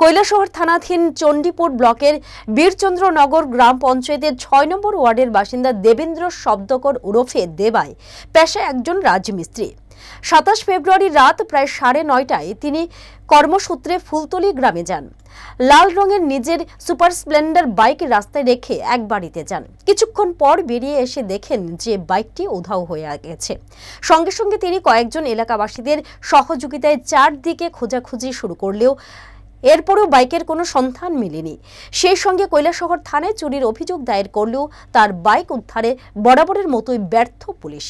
কৈলাসহর থানাধীন চণ্ডীপুর ব্লকের বীরচন্দ্রনগর গ্রাম পঞ্চায়েতের ছয় নম্বর ওয়ার্ডের বাসিন্দা দেবেন্দ্র শব্দকর ওরফে দেবাই পেশা একজন রাজমিস্ত্রি সাতাশ ফেব্রুয়ারি রাত প্রায় সাড়ে নয়টায় তিনি কর্মসূত্রে ফুলতলি গ্রামে যান লাল রঙের নিজের সুপার স্প্লেন্ডার বাইক রাস্তায় রেখে এক বাড়িতে যান কিছুক্ষণ পর বেরিয়ে এসে দেখেন যে বাইকটি উধাও হয়ে গেছে সঙ্গে সঙ্গে তিনি কয়েকজন এলাকাবাসীদের সহযোগিতায় চারদিকে খোঁজাখুঁজি শুরু করলেও এরপরও বাইকের কোনো সন্ধান মেলেনি সেই সঙ্গে কৈলাসহর থানায় চুরির অভিযোগ দায়ের করলেও তার বাইক উদ্ধারে বরাবরের মতোই ব্যর্থ পুলিশ